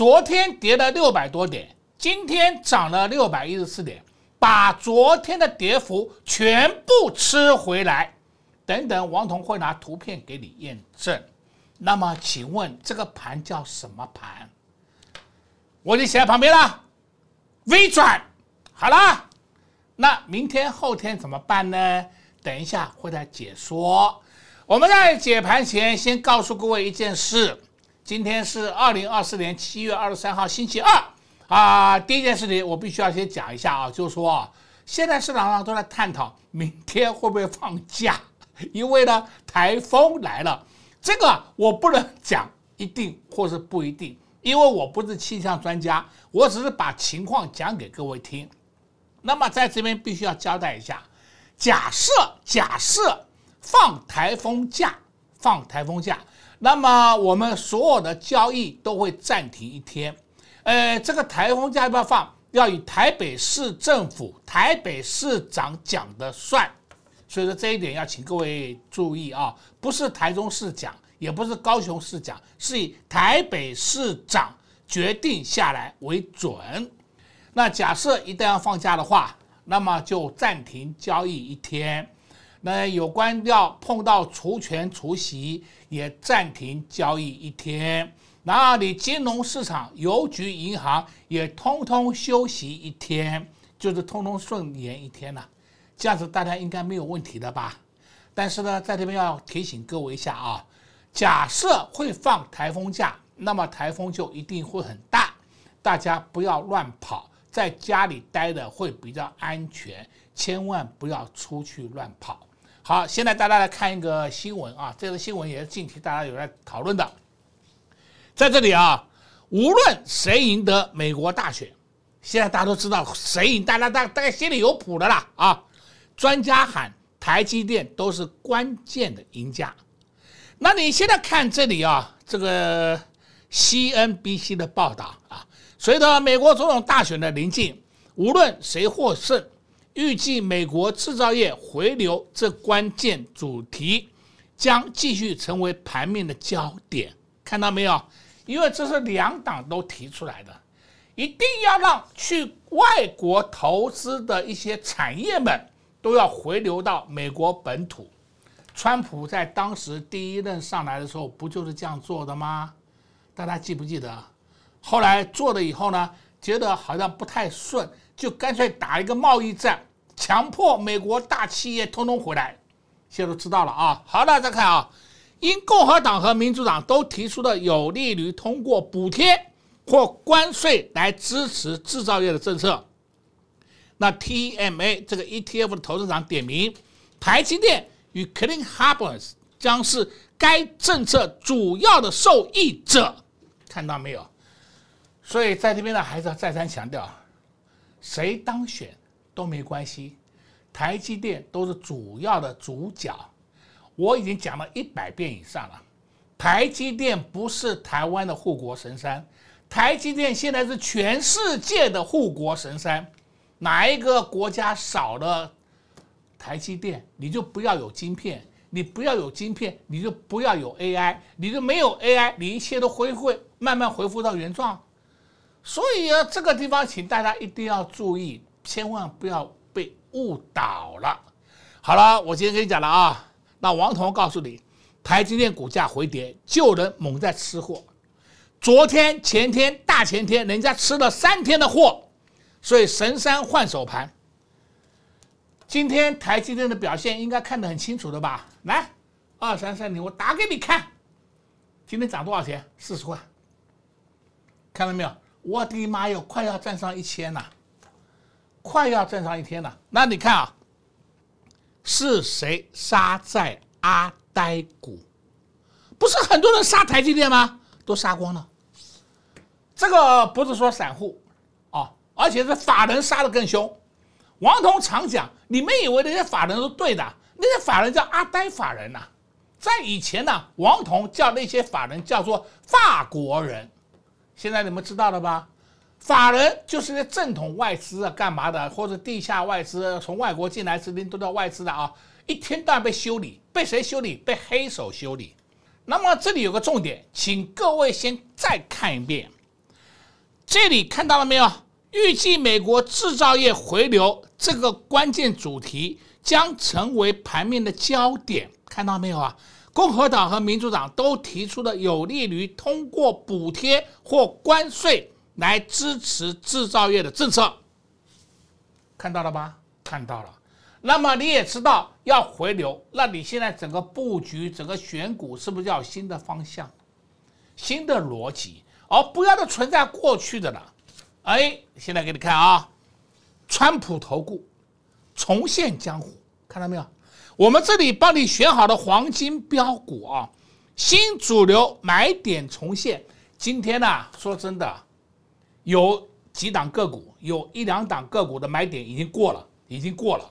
昨天跌了六百多点，今天涨了六百一十四点，把昨天的跌幅全部吃回来。等等，王彤会拿图片给你验证。那么，请问这个盘叫什么盘？我已经写在旁边了，微转。好了，那明天后天怎么办呢？等一下会来解说。我们在解盘前先告诉各位一件事。今天是二零二四年七月二十三号星期二啊。第一件事情我必须要先讲一下啊，就是说啊，现在市场上都在探讨明天会不会放假，因为呢台风来了。这个我不能讲一定或是不一定，因为我不是气象专家，我只是把情况讲给各位听。那么在这边必须要交代一下，假设假设放台风假，放台风假。那么我们所有的交易都会暂停一天。呃，这个台风假要不要放，要以台北市政府、台北市长讲的算。所以说这一点要请各位注意啊，不是台中市讲，也不是高雄市讲，是以台北市长决定下来为准。那假设一旦要放假的话，那么就暂停交易一天。那有关要碰到除权除息，也暂停交易一天。然后你金融市场、邮局、银行也通通休息一天，就是通通顺延一天了。这样子大家应该没有问题的吧？但是呢，在这边要提醒各位一下啊，假设会放台风假，那么台风就一定会很大，大家不要乱跑，在家里待的会比较安全，千万不要出去乱跑。好，现在大家来看一个新闻啊，这个新闻也是近期大家有在讨论的，在这里啊，无论谁赢得美国大选，现在大家都知道谁赢，大家大大概心里有谱的啦啊。专家喊台积电都是关键的赢家，那你现在看这里啊，这个 CNBC 的报道啊，随着美国总统大选的临近，无论谁获胜。预计美国制造业回流这关键主题将继续成为盘面的焦点，看到没有？因为这是两党都提出来的，一定要让去外国投资的一些产业们都要回流到美国本土。川普在当时第一任上来的时候，不就是这样做的吗？大家记不记得？后来做了以后呢，觉得好像不太顺。就干脆打一个贸易战，强迫美国大企业通通回来，现在都知道了啊。好了，再看啊，因共和党和民主党都提出的有利于通过补贴或关税来支持制造业的政策，那 TMA 这个 ETF 的投资长点名，台积电与 Clean Harbors 将是该政策主要的受益者，看到没有？所以在这边呢，还是要再三强调。谁当选都没关系，台积电都是主要的主角。我已经讲了一百遍以上了，台积电不是台湾的护国神山，台积电现在是全世界的护国神山。哪一个国家少了台积电，你就不要有晶片，你不要有晶片，你就不要有 AI，你就没有 AI，你一切都恢复慢慢恢复到原状。所以啊，这个地方请大家一定要注意，千万不要被误导了。好了，我今天跟你讲了啊。那王彤告诉你，台积电股价回跌，就人猛在吃货。昨天、前天、大前天，人家吃了三天的货，所以神山换手盘。今天台积电的表现应该看得很清楚的吧？来，二三三零，我打给你看，今天涨多少钱？四十块，看到没有？我的妈哟，快要站上一千了，快要站上一天了。那你看啊，是谁杀在阿呆股？不是很多人杀台积电吗？都杀光了。这个不是说散户啊，而且是法人杀的更凶。王彤常讲，你们以为那些法人是对的？那些法人叫阿呆法人呐，在以前呢，王彤叫那些法人叫做法国人。现在你们知道了吧？法人就是那正统外资啊，干嘛的？或者地下外资从外国进来资金都叫外资的啊，一天到被修理，被谁修理？被黑手修理。那么这里有个重点，请各位先再看一遍，这里看到了没有？预计美国制造业回流这个关键主题将成为盘面的焦点，看到没有啊？共和党和民主党都提出了有利于通过补贴或关税来支持制造业的政策，看到了吧？看到了。那么你也知道要回流，那你现在整个布局、整个选股是不是要新的方向、新的逻辑，而不要再存在过去的了？哎，现在给你看啊，川普投顾重现江湖，看到没有？我们这里帮你选好的黄金标股啊，新主流买点重现。今天呢，说真的，有几档个股，有一两档个股的买点已经过了，已经过了，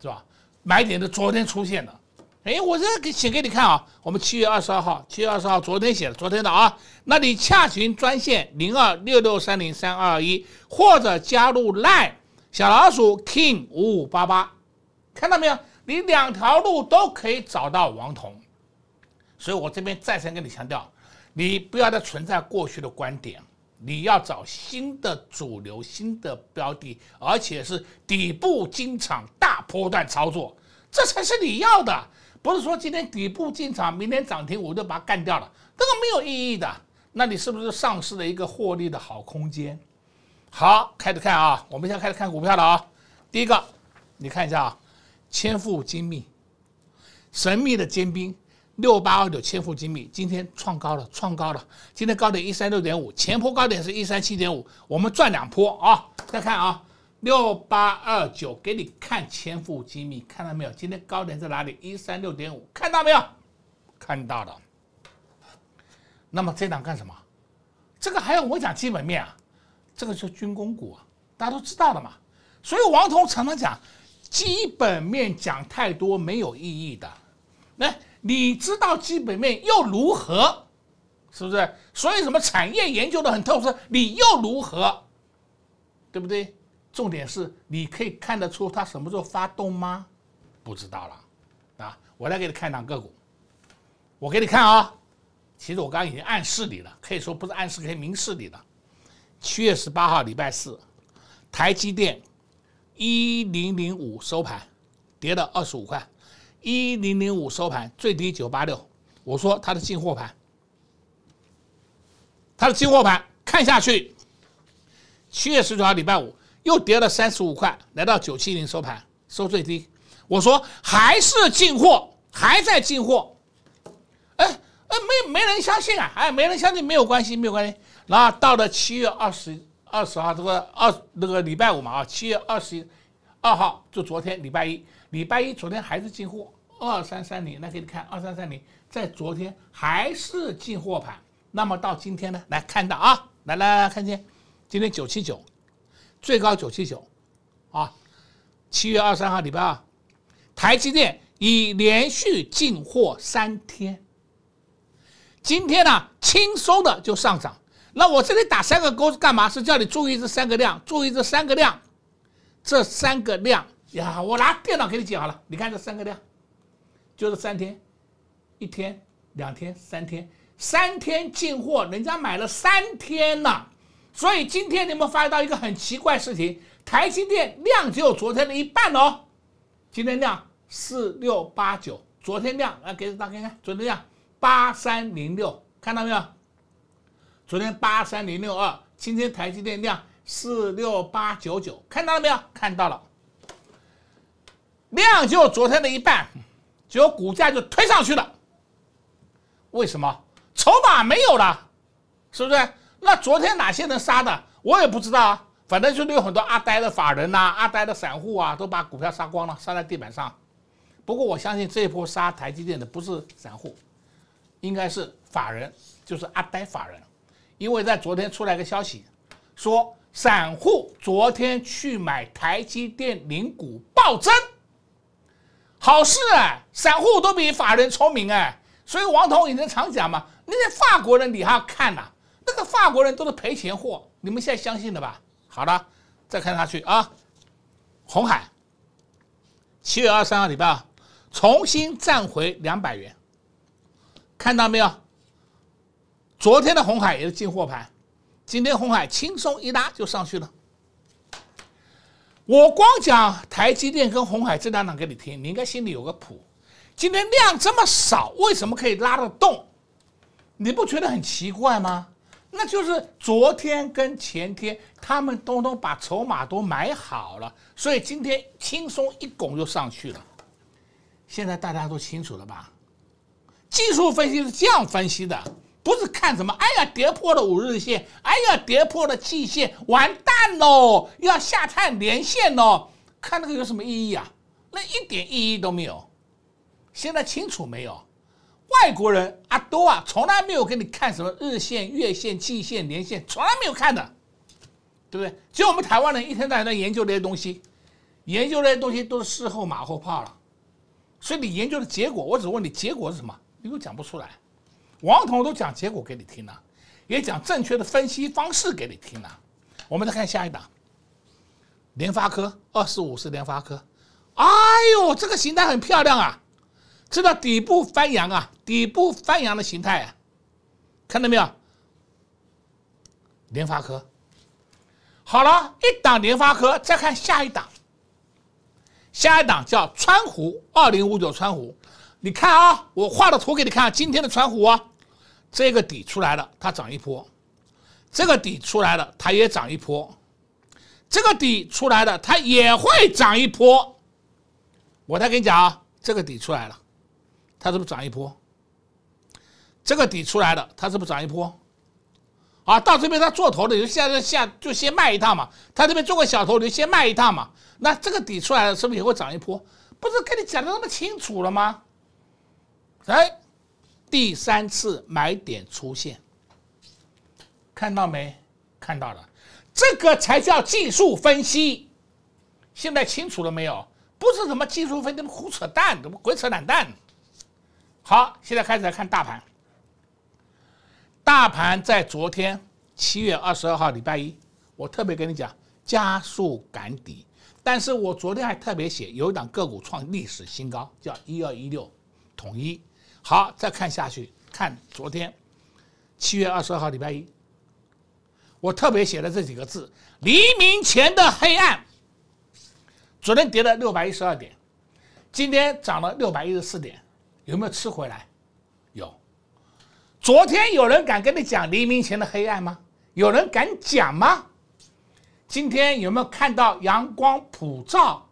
是吧？买点的昨天出现的。哎，我这给写给你看啊，我们七月二十二号，七月二十号昨天写的，昨天的啊。那你洽群专线零二六六三零三二一，或者加入 line 小老鼠 king 五五八八，看到没有？你两条路都可以找到王彤，所以我这边再三跟你强调，你不要再存在过去的观点，你要找新的主流、新的标的，而且是底部进场、大波段操作，这才是你要的。不是说今天底部进场，明天涨停我就把它干掉了，这个没有意义的。那你是不是丧失了一个获利的好空间？好，开始看啊，我们现在开始看股票了啊。第一个，你看一下啊。千富精密，神秘的尖兵六八二九，千富精密今天创高了，创高了，今天高点一三六点五，前坡高点是一三七点五，我们赚两坡啊！再看啊，六八二九给你看千富精密，看到没有？今天高点在哪里？一三六点五，看到没有？看到了。那么这档干什么？这个还要我讲基本面啊？这个是军工股，啊，大家都知道的嘛。所以王彤常常讲。基本面讲太多没有意义的，那你知道基本面又如何？是不是？所以什么产业研究的很透彻，你又如何？对不对？重点是你可以看得出它什么时候发动吗？不知道了啊！我再给你看档个股，我给你看啊。其实我刚刚已经暗示你了，可以说不是暗示，可以明示你了。七月十八号，礼拜四，台积电。一零零五收盘，跌了二十五块。一零零五收盘最低九八六，我说它的进货盘，它的进货盘看下去，七月十九号礼拜五又跌了三十五块，来到九七零收盘收最低。我说还是进货，还在进货。哎哎，没没人相信啊，哎没人相信，没有关系，没有关系。然后到了七月二十。二十号这个二那个礼拜五嘛啊，七月二十二号就昨天礼拜一，礼拜一昨天还是进货二三三零，来给你看二三三零在昨天还是进货盘，那么到今天呢，来看到啊，来来来，看见今天九七九，最高九七九，啊，七月二三号礼拜二，台积电已连续进货三天，今天呢轻松的就上涨。那我这里打三个勾是干嘛？是叫你注意这三个量，注意这三个量，这三个量呀！我拿电脑给你解好了。你看这三个量，就是三天，一天、两天、三天，三天进货，人家买了三天了。所以今天你们发现到一个很奇怪事情，台积电量只有昨天的一半哦，今天量四六八九，昨天量来给大看看，昨天量八三零六，看到没有？昨天八三零六二，今天台积电量四六八九九，看到了没有？看到了，量就昨天的一半，结果股价就推上去了。为什么？筹码没有了，是不是？那昨天哪些人杀的？我也不知道啊。反正就是有很多阿呆的法人呐，阿呆的散户啊，都把股票杀光了，杀在地板上。不过我相信这一波杀台积电的不是散户，应该是法人，就是阿呆法人。因为在昨天出来个消息，说散户昨天去买台积电领股暴增，好事啊！散户都比法人聪明哎，所以王彤以前常讲嘛，那些法国人你还要看呐，那个法国人都是赔钱货，你们现在相信了吧？好了，再看下去啊，红海七月二三号礼拜，二重新站回两百元，看到没有？昨天的红海也是进货盘，今天红海轻松一拉就上去了。我光讲台积电跟红海这两档给你听，你应该心里有个谱。今天量这么少，为什么可以拉得动？你不觉得很奇怪吗？那就是昨天跟前天他们通通把筹码都买好了，所以今天轻松一拱就上去了。现在大家都清楚了吧？技术分析是这样分析的。不是看什么，哎呀，跌破了五日线，哎呀，跌破了季线，完蛋喽，要下探连线喽，看那个有什么意义啊？那一点意义都没有。现在清楚没有？外国人阿多啊，从来没有给你看什么日线、月线、季线、年线，从来没有看的，对不对？只有我们台湾人一天到晚在研究这些东西，研究这些东西都是事后马后炮了。所以你研究的结果，我只问你结果是什么，你又讲不出来。王彤都讲结果给你听了，也讲正确的分析方式给你听了。我们再看下一档，联发科二四五是联发科，哎呦，这个形态很漂亮啊，知道底部翻阳啊，底部翻阳的形态啊，看到没有？联发科，好了一档联发科，再看下一档，下一档叫川湖二零五九川湖，你看啊，我画的图给你看今天的川湖。这个底出来了，它涨一波；这个底出来了，它也涨一波；这个底出来了，它也会涨一波。我再跟你讲啊，这个底出来了，它是不是涨一波？这个底出来了，它是不是涨一波？啊，到这边它做头的，就现在下就先卖一趟嘛。它这边做个小头，你就先卖一趟嘛。那这个底出来了，是不是也会涨一波？不是跟你讲的那么清楚了吗？哎。第三次买点出现，看到没？看到了，这个才叫技术分析。现在清楚了没有？不是什么技术分析，胡扯淡，怎么鬼扯懒蛋？好，现在开始来看大盘。大盘在昨天七月二十二号礼拜一，我特别跟你讲加速赶底。但是我昨天还特别写有一档个股创历史新高，叫一二一六统一。好，再看下去，看昨天七月二十二号礼拜一，我特别写了这几个字：黎明前的黑暗。昨天跌了六百一十二点，今天涨了六百一十四点，有没有吃回来？有。昨天有人敢跟你讲黎明前的黑暗吗？有人敢讲吗？今天有没有看到阳光普照？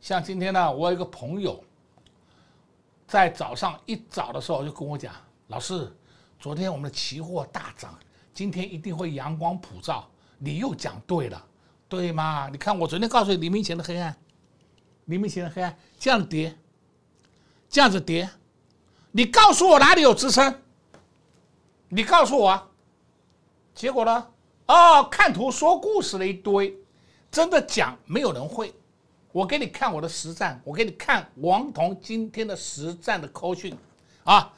像今天呢，我有一个朋友。在早上一早的时候就跟我讲，老师，昨天我们的期货大涨，今天一定会阳光普照。你又讲对了，对吗？你看我昨天告诉你黎明前的黑暗，黎明前的黑暗这样跌，这样子跌，你告诉我哪里有支撑？你告诉我，结果呢？哦，看图说故事了一堆，真的讲没有人会。我给你看我的实战，我给你看王彤今天的实战的操讯啊，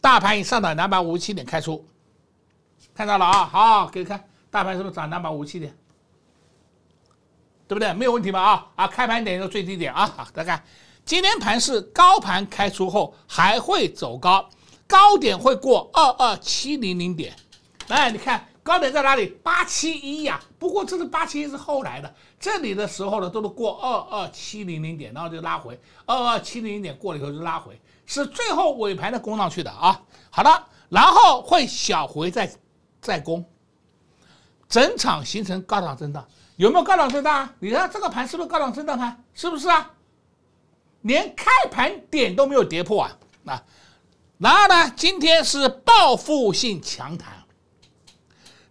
大盘已上涨两百五十七点开出，看到了啊，好，给你看，大盘是不是涨两百五十七点？对不对？没有问题吧？啊啊，开盘点就最低点啊，大家看，今天盘是高盘开出后还会走高，高点会过二二七零零点，来，你看高点在哪里？八七一呀，不过这是八七一是后来的。这里的时候呢，都是过二二七零零点，然后就拉回二二七零零点过了以后就拉回，是最后尾盘的攻上去的啊。好的，然后会小回再再攻，整场形成高档震荡，有没有高档震荡？你看这个盘是不是高档震荡盘？是不是啊？连开盘点都没有跌破啊！啊，然后呢，今天是报复性强弹，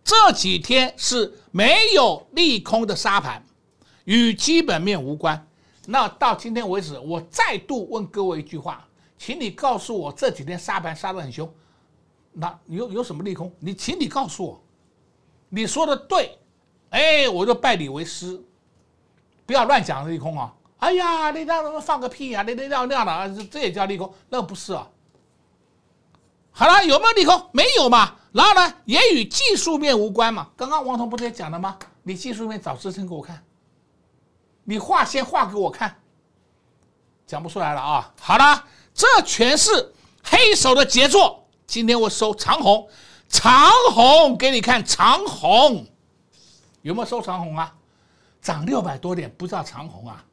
这几天是没有利空的沙盘。与基本面无关。那到今天为止，我再度问各位一句话，请你告诉我这几天杀盘杀得很凶，那有有什么利空？你请你告诉我，你说的对，哎，我就拜你为师。不要乱讲利空啊！哎呀，你那么放个屁呀？你那那那样的，这也叫利空？那不是啊。好了，有没有利空？没有嘛。然后呢，也与技术面无关嘛。刚刚王彤不是也讲了吗？你技术面找支撑给我看。你画先画给我看，讲不出来了啊！好了，这全是黑手的杰作。今天我收长虹，长虹给你看长虹，有没有收长虹啊？涨六百多点，不知道长虹啊？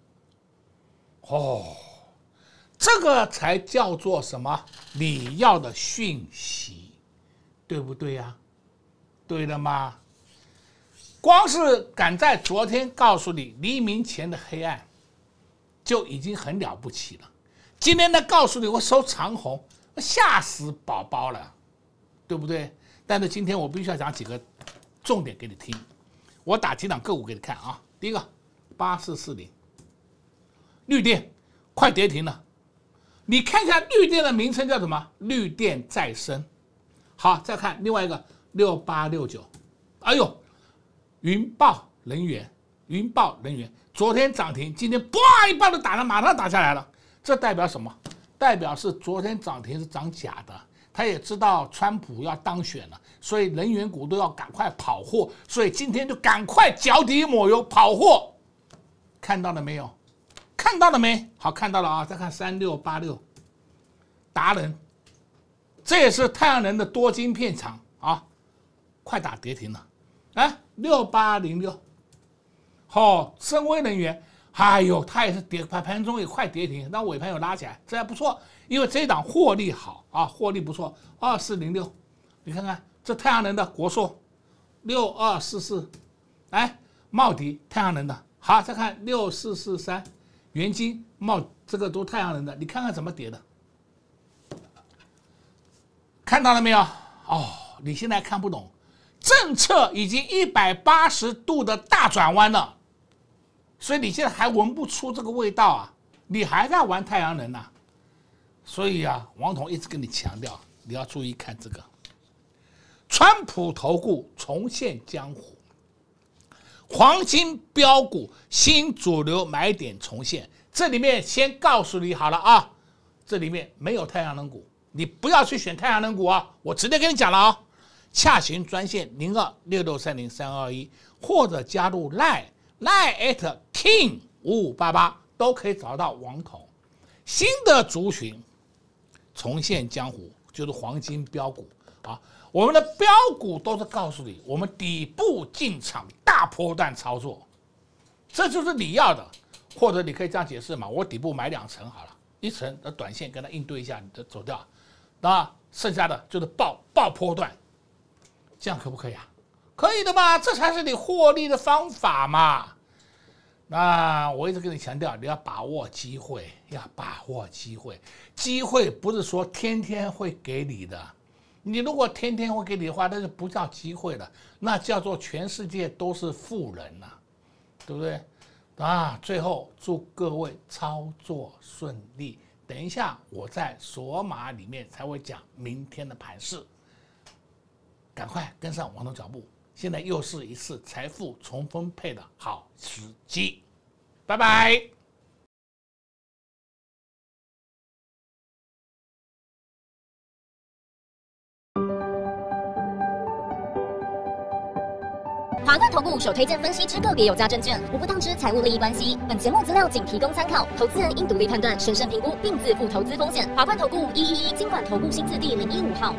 哦，这个才叫做什么你要的讯息，对不对呀？对的吗？光是敢在昨天告诉你黎明前的黑暗，就已经很了不起了。今天呢，告诉你我收长虹，吓死宝宝了，对不对？但是今天我必须要讲几个重点给你听，我打几档个股给你看啊。第一个，八四四零，绿电快跌停了，你看一下绿电的名称叫什么？绿电再生。好，再看另外一个六八六九，哎呦！云豹能源，云豹能源昨天涨停，今天叭一棒子打了，马上打下来了。这代表什么？代表是昨天涨停是涨假的。他也知道川普要当选了，所以能源股都要赶快跑货，所以今天就赶快脚底抹油跑货。看到了没有？看到了没？好看到了啊！再看三六八六达人，这也是太阳能的多晶片厂啊，快打跌停了，啊！六八零六，好，深威能源，哎呦，它也是跌，盘盘中也快跌停，那尾盘又拉起来，这还不错，因为这一档获利好啊，获利不错。二四零六，你看看这太阳能的国硕，六二四四，哎，茂迪太阳能的好，再看六四四三，元晶茂，这个都太阳能的，你看看怎么跌的，看到了没有？哦，你现在看不懂。政策已经一百八十度的大转弯了，所以你现在还闻不出这个味道啊？你还在玩太阳能呢？所以啊，王彤一直跟你强调，你要注意看这个。川普投顾重现江湖，黄金标股新主流买点重现。这里面先告诉你好了啊，这里面没有太阳能股，你不要去选太阳能股啊！我直接跟你讲了啊。洽询专线零二六六三零三二一，或者加入 line line at king 五五八八，都可以找到王统。新的族群重现江湖，就是黄金标股啊！我们的标股都是告诉你，我们底部进场大波段操作，这就是你要的。或者你可以这样解释嘛，我底部买两层好了，一层的短线跟它应对一下，你就走掉，那剩下的就是爆爆波段。这样可不可以啊？可以的嘛，这才是你获利的方法嘛。那我一直跟你强调，你要把握机会，要把握机会。机会不是说天天会给你的，你如果天天会给你的话，那就不叫机会了，那叫做全世界都是富人呐，对不对？啊，最后祝各位操作顺利。等一下我在索马里面才会讲明天的盘势。赶快跟上王总脚步，现在又是一次财富重分配的好时机。拜拜。华冠投顾首推荐分析之个别有价证券，无不当之财务利益关系。本节目资料仅提供参考，投资人应独立判断、审慎评估并自负投资风险。华冠投顾一一一经管投顾新字第零一五号。